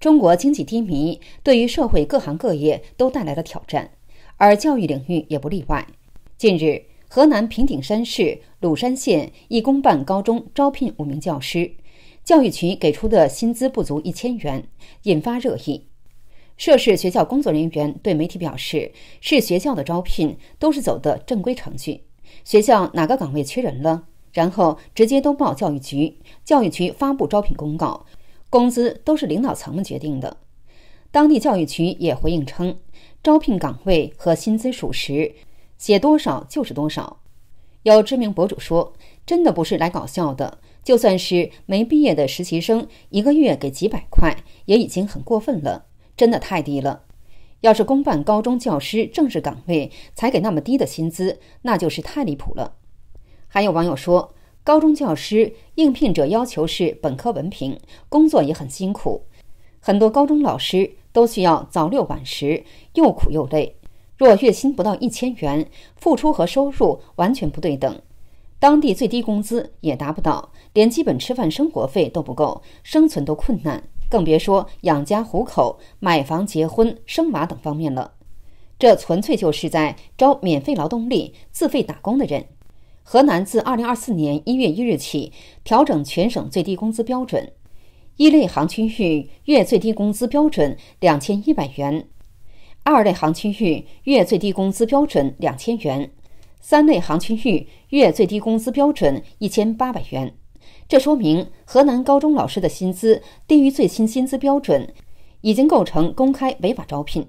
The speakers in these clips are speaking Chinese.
中国经济低迷，对于社会各行各业都带来了挑战，而教育领域也不例外。近日，河南平顶山市鲁山县一公办高中招聘五名教师，教育局给出的薪资不足一千元，引发热议。涉事学校工作人员对媒体表示：“是学校的招聘都是走的正规程序，学校哪个岗位缺人了，然后直接都报教育局，教育局发布招聘公告。”工资都是领导层们决定的。当地教育局也回应称，招聘岗位和薪资属实，写多少就是多少。有知名博主说，真的不是来搞笑的。就算是没毕业的实习生，一个月给几百块，也已经很过分了，真的太低了。要是公办高中教师正式岗位才给那么低的薪资，那就是太离谱了。还有网友说。高中教师应聘者要求是本科文凭，工作也很辛苦，很多高中老师都需要早六晚十，又苦又累。若月薪不到一千元，付出和收入完全不对等，当地最低工资也达不到，连基本吃饭生活费都不够，生存都困难，更别说养家糊口、买房、结婚、生娃等方面了。这纯粹就是在招免费劳动力、自费打工的人。河南自二零二四年一月一日起调整全省最低工资标准，一类行区域月最低工资标准两千一百元，二类行区域月最低工资标准两千元，三类行区域月最低工资标准一千八百元。这说明河南高中老师的薪资低于最新薪资标准，已经构成公开违法招聘。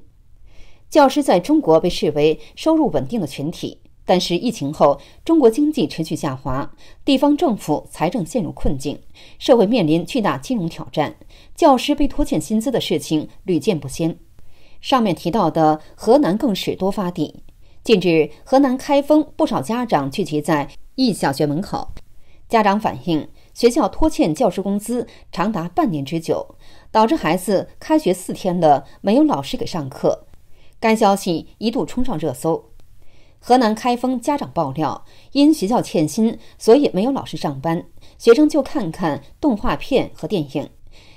教师在中国被视为收入稳定的群体。但是疫情后，中国经济持续下滑，地方政府财政陷入困境，社会面临巨大金融挑战。教师被拖欠薪资的事情屡见不鲜，上面提到的河南更是多发地。近日，河南开封不少家长聚集在一小学门口，家长反映学校拖欠教师工资长达半年之久，导致孩子开学四天了没有老师给上课。该消息一度冲上热搜。河南开封家长爆料，因学校欠薪，所以没有老师上班，学生就看看动画片和电影，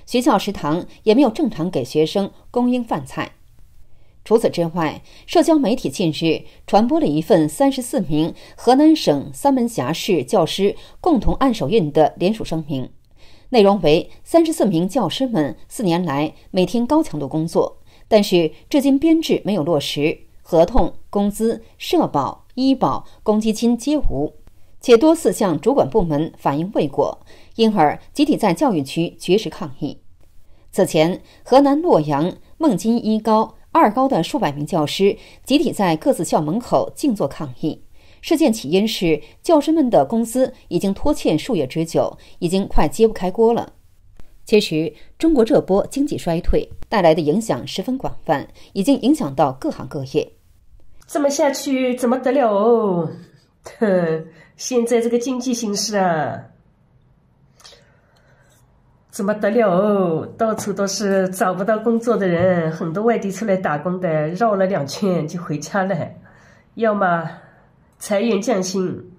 学校食堂也没有正常给学生供应饭菜。除此之外，社交媒体近日传播了一份三十四名河南省三门峡市教师共同按手印的联署声明，内容为三十四名教师们四年来每天高强度工作，但是至今编制没有落实，合同。工资、社保、医保、公积金皆无，且多次向主管部门反映未果，因而集体在教育区绝食抗议。此前，河南洛阳孟津一高、二高的数百名教师集体在各自校门口静坐抗议。事件起因是教师们的工资已经拖欠数月之久，已经快揭不开锅了。其实，中国这波经济衰退带来的影响十分广泛，已经影响到各行各业。这么下去怎么得了哦？哼，现在这个经济形势啊，怎么得了哦？到处都是找不到工作的人，很多外地出来打工的绕了两圈就回家了，要么裁员降薪，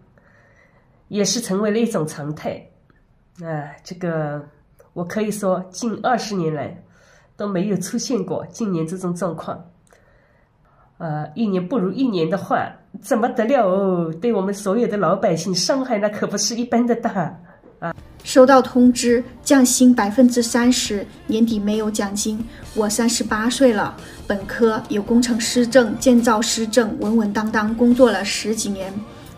也是成为了一种常态。啊，这个我可以说近二十年来都没有出现过，今年这种状况。呃，一年不如一年的话，怎么得了哦？对我们所有的老百姓伤害那可不是一般的大啊！收到通知，降薪百分之三十，年底没有奖金。我三十八岁了，本科有工程师证、建造师证，稳稳当当工作了十几年。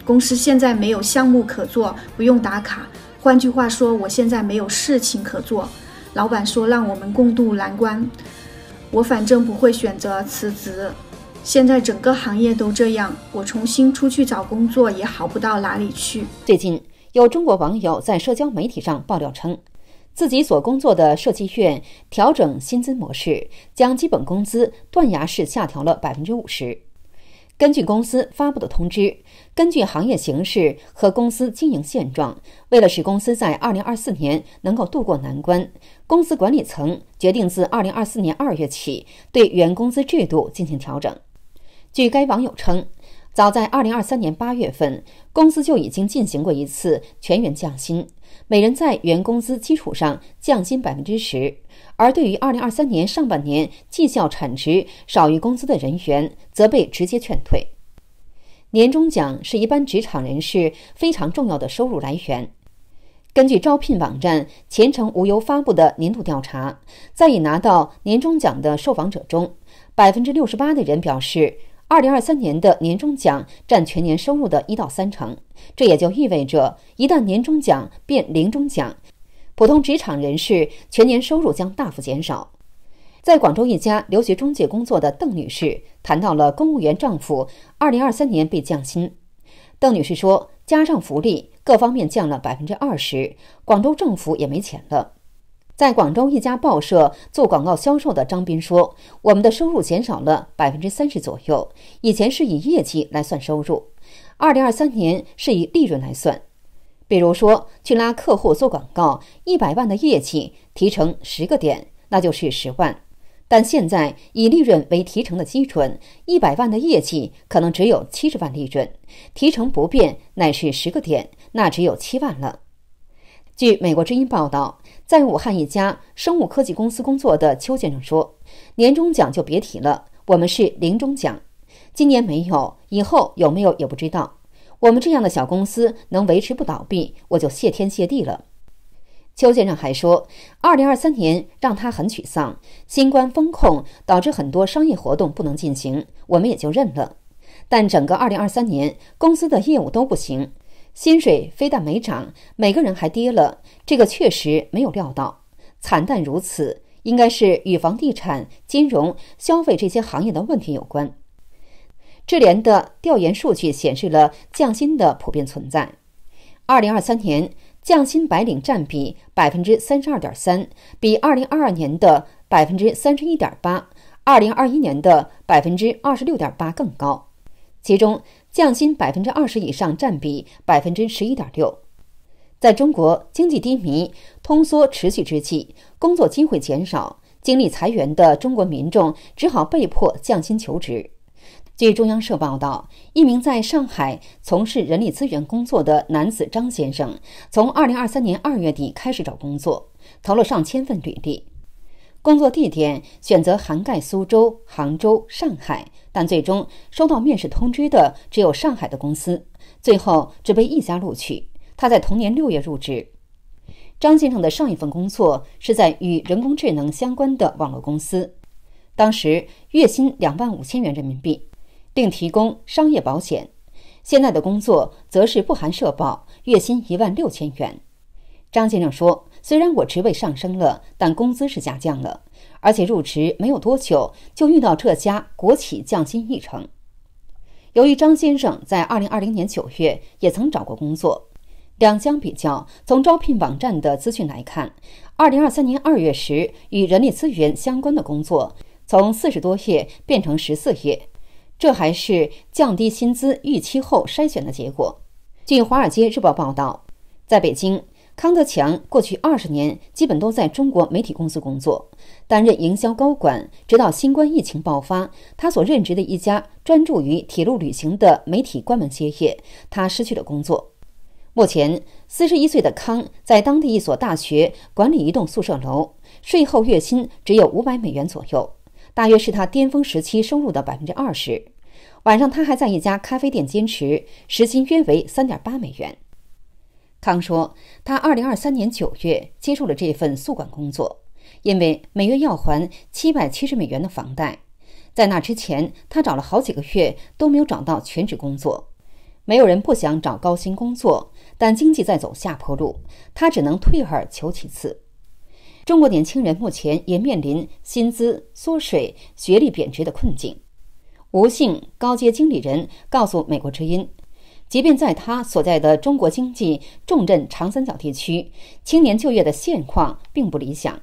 公司现在没有项目可做，不用打卡。换句话说，我现在没有事情可做。老板说让我们共度难关，我反正不会选择辞职。现在整个行业都这样，我重新出去找工作也好不到哪里去。最近有中国网友在社交媒体上爆料称，自己所工作的设计院调整薪资模式，将基本工资断崖式下调了百分之五十。根据公司发布的通知，根据行业形势和公司经营现状，为了使公司在二零二四年能够渡过难关，公司管理层决定自二零二四年二月起对员工资制度进行调整。据该网友称，早在二零二三年八月份，公司就已经进行过一次全员降薪，每人在原工资基础上降薪百分之十。而对于二零二三年上半年绩效产值少于工资的人员，则被直接劝退。年终奖是一般职场人士非常重要的收入来源。根据招聘网站前程无忧发布的年度调查，在已拿到年终奖的受访者中，百分之六十八的人表示。二零二三年的年终奖占全年收入的一到三成，这也就意味着一旦年终奖变零终奖，普通职场人士全年收入将大幅减少。在广州一家留学中介工作的邓女士谈到了公务员丈夫二零二三年被降薪。邓女士说：“加上福利，各方面降了百分之二十，广州政府也没钱了。”在广州一家报社做广告销售的张斌说：“我们的收入减少了百分之三十左右。以前是以业绩来算收入，二零二三年是以利润来算。比如说，去拉客户做广告，一百万的业绩提成十个点，那就是十万。但现在以利润为提成的基准，一百万的业绩可能只有七十万利润，提成不变，乃是十个点，那只有七万了。”据美国之音报道，在武汉一家生物科技公司工作的邱先生说：“年终奖就别提了，我们是零中奖，今年没有，以后有没有也不知道。我们这样的小公司能维持不倒闭，我就谢天谢地了。”邱先生还说：“二零二三年让他很沮丧，新冠封控导致很多商业活动不能进行，我们也就认了。但整个二零二三年，公司的业务都不行。”薪水非但没涨，每个人还跌了，这个确实没有料到，惨淡如此，应该是与房地产、金融、消费这些行业的问题有关。智联的调研数据显示了降薪的普遍存在。二零二三年降薪白领占比百分之三十二点三，比二零二二年的百分之三十一点八，二零二一年的百分之二十六点八更高。其中，降薪百分之二十以上占比百分之十一点六，在中国经济低迷、通缩持续之际，工作机会减少，经历裁员的中国民众只好被迫降薪求职。据中央社报道，一名在上海从事人力资源工作的男子张先生，从二零二三年二月底开始找工作，投了上千份履历，工作地点选择涵盖苏州、杭州、上海。但最终收到面试通知的只有上海的公司，最后只被一家录取。他在同年六月入职。张先生的上一份工作是在与人工智能相关的网络公司，当时月薪两万五千元人民币，并提供商业保险。现在的工作则是不含社保，月薪一万六千元。张先生说。虽然我职位上升了，但工资是下降了，而且入职没有多久就遇到这家国企降薪议程。由于张先生在二零二零年九月也曾找过工作，两相比较，从招聘网站的资讯来看，二零二三年二月时与人力资源相关的工作从四十多页变成十四页，这还是降低薪资预期后筛选的结果。据《华尔街日报》报道，在北京。康德强过去二十年基本都在中国媒体公司工作，担任营销高管，直到新冠疫情爆发，他所任职的一家专注于铁路旅行的媒体关门歇业，他失去了工作。目前，四十一岁的康在当地一所大学管理一栋宿舍楼，税后月薪只有五百美元左右，大约是他巅峰时期收入的百分之二十。晚上，他还在一家咖啡店兼职，时薪约为三点八美元。康说，他2023年9月接受了这份宿管工作，因为每月要还770美元的房贷。在那之前，他找了好几个月都没有找到全职工作。没有人不想找高薪工作，但经济在走下坡路，他只能退而求其次。中国年轻人目前也面临薪资缩水、学历贬值的困境。吴姓高阶经理人告诉美国之音。即便在他所在的中国经济重镇长三角地区，青年就业的现况并不理想。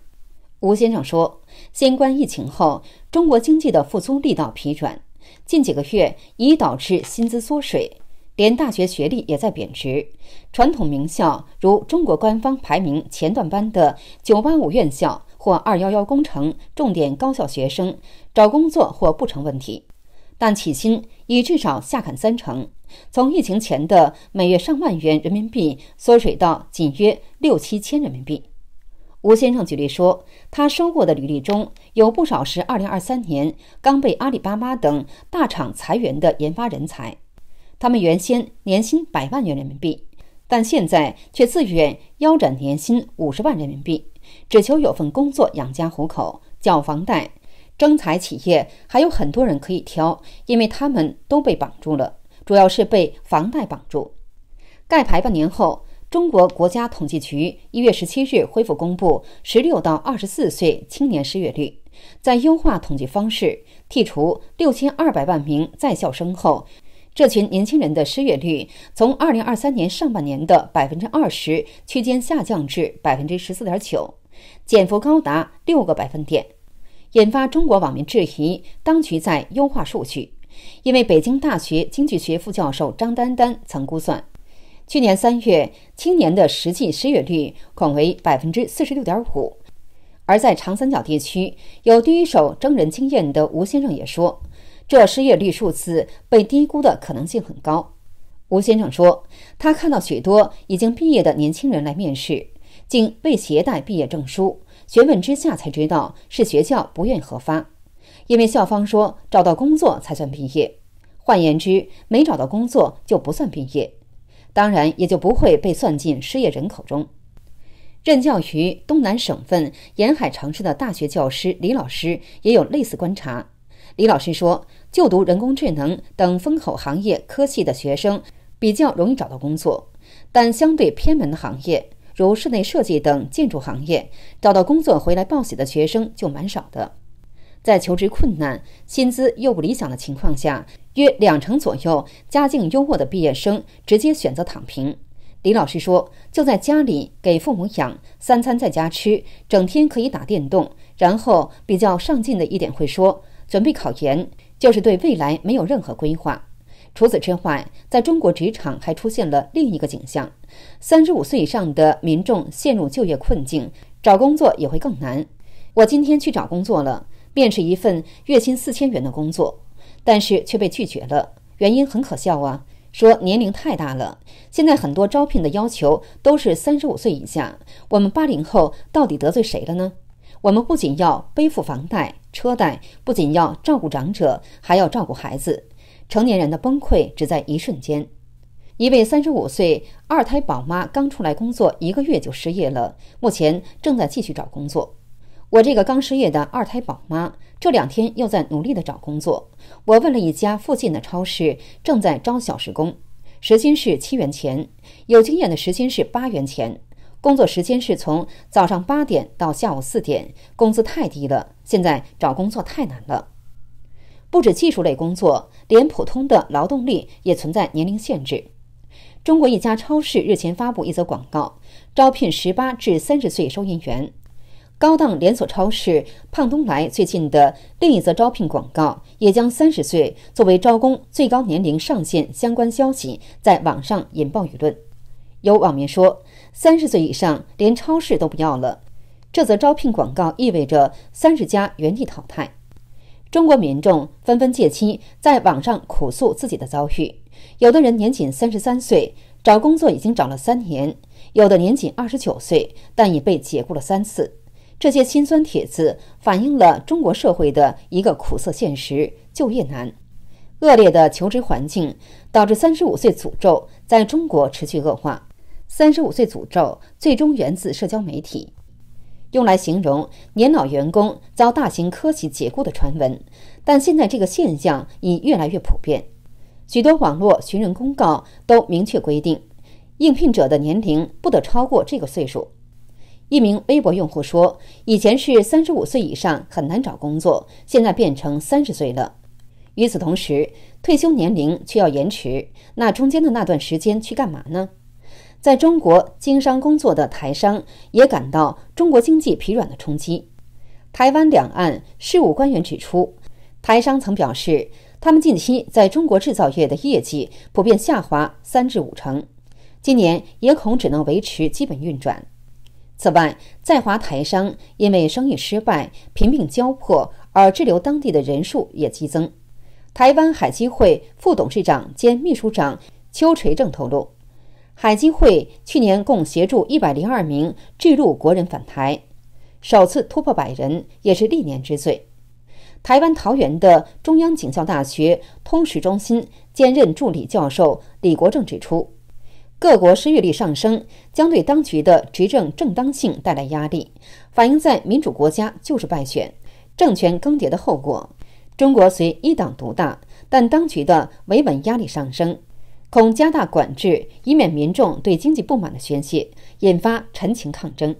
吴先生说：“新冠疫情后，中国经济的复苏力道疲软，近几个月已导致薪资缩水，连大学学历也在贬值。传统名校如中国官方排名前段班的985院校或211工程重点高校学生找工作或不成问题，但起薪已至少下砍三成。”从疫情前的每月上万元人民币缩水到仅约六七千人民币。吴先生举例说，他收过的履历中有不少是2023年刚被阿里巴巴等大厂裁员的研发人才，他们原先年薪百万元人民币，但现在却自愿腰斩年薪五十万人民币，只求有份工作养家糊口、缴房贷、征财。企业还有很多人可以挑，因为他们都被绑住了。主要是被房贷绑住。盖牌半年后，中国国家统计局一月十七日恢复公布十六到二十四岁青年失业率。在优化统计方式，剔除六千二百万名在校生后，这群年轻人的失业率从二零二三年上半年的百分之二十区间下降至百分之十四点九，减幅高达六个百分点，引发中国网民质疑，当局在优化数据。因为北京大学经济学副教授张丹丹曾估算，去年三月青年的实际失业率恐为百分之四十六点五。而在长三角地区，有第一手征人经验的吴先生也说，这失业率数字被低估的可能性很高。吴先生说，他看到许多已经毕业的年轻人来面试，竟未携带毕业证书，询问之下才知道是学校不愿核发。因为校方说找到工作才算毕业，换言之，没找到工作就不算毕业，当然也就不会被算进失业人口中。任教于东南省份沿海城市的大学教师李老师也有类似观察。李老师说，就读人工智能等风口行业科系的学生比较容易找到工作，但相对偏门的行业，如室内设计等建筑行业，找到工作回来报喜的学生就蛮少的。在求职困难、薪资又不理想的情况下，约两成左右家境优渥的毕业生直接选择躺平。李老师说：“就在家里给父母养，三餐在家吃，整天可以打电动。然后比较上进的一点会说准备考研，就是对未来没有任何规划。”除此之外，在中国职场还出现了另一个景象：三十五岁以上的民众陷入就业困境，找工作也会更难。我今天去找工作了。面试一份月薪四千元的工作，但是却被拒绝了。原因很可笑啊，说年龄太大了。现在很多招聘的要求都是三十五岁以下，我们八零后到底得罪谁了呢？我们不仅要背负房贷、车贷，不仅要照顾长者，还要照顾孩子。成年人的崩溃只在一瞬间。一位三十五岁二胎宝妈刚出来工作一个月就失业了，目前正在继续找工作。我这个刚失业的二胎宝妈，这两天又在努力的找工作。我问了一家附近的超市，正在招小时工，时薪是七元钱，有经验的时薪是八元钱。工作时间是从早上八点到下午四点，工资太低了。现在找工作太难了。不止技术类工作，连普通的劳动力也存在年龄限制。中国一家超市日前发布一则广告，招聘十八至三十岁收银员。高档连锁超市胖东来最近的另一则招聘广告，也将三十岁作为招工最高年龄上限，相关消息在网上引爆舆论。有网民说：“三十岁以上连超市都不要了。”这则招聘广告意味着三十家原地淘汰。中国民众纷纷借机在网上苦诉自己的遭遇。有的人年仅三十三岁，找工作已经找了三年；有的年仅二十九岁，但已被解雇了三次。这些心酸帖子反映了中国社会的一个苦涩现实：就业难。恶劣的求职环境导致“三十五岁诅咒”在中国持续恶化。“三十五岁诅咒”最终源自社交媒体，用来形容年老员工遭大型科技解雇的传闻。但现在这个现象已越来越普遍，许多网络寻人公告都明确规定，应聘者的年龄不得超过这个岁数。一名微博用户说：“以前是三十五岁以上很难找工作，现在变成三十岁了。与此同时，退休年龄却要延迟，那中间的那段时间去干嘛呢？”在中国经商工作的台商也感到中国经济疲软的冲击。台湾两岸事务官员指出，台商曾表示，他们近期在中国制造业的业绩普遍下滑三至五成，今年也恐只能维持基本运转。此外，在华台商因为生意失败、贫病交迫而滞留当地的人数也激增。台湾海基会副董事长兼秘书长邱垂正透露，海基会去年共协助一百零二名滞路国人返台，首次突破百人，也是历年之最。台湾桃园的中央警校大学通史中心兼任助理教授李国正指出。各国失业率上升，将对当局的执政正当性带来压力，反映在民主国家就是败选、政权更迭的后果。中国虽一党独大，但当局的维稳压力上升，恐加大管制，以免民众对经济不满的宣泄引发陈情抗争。